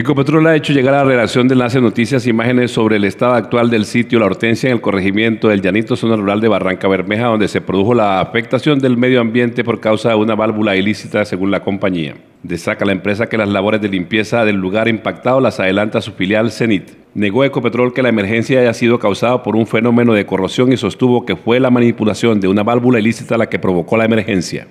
Ecopetrol ha hecho llegar a la redacción de Enlace Noticias imágenes sobre el estado actual del sitio La Hortensia en el corregimiento del Llanito, zona rural de Barranca Bermeja, donde se produjo la afectación del medio ambiente por causa de una válvula ilícita, según la compañía. Destaca la empresa que las labores de limpieza del lugar impactado las adelanta su filial CENIT. Negó Ecopetrol que la emergencia haya sido causada por un fenómeno de corrosión y sostuvo que fue la manipulación de una válvula ilícita la que provocó la emergencia.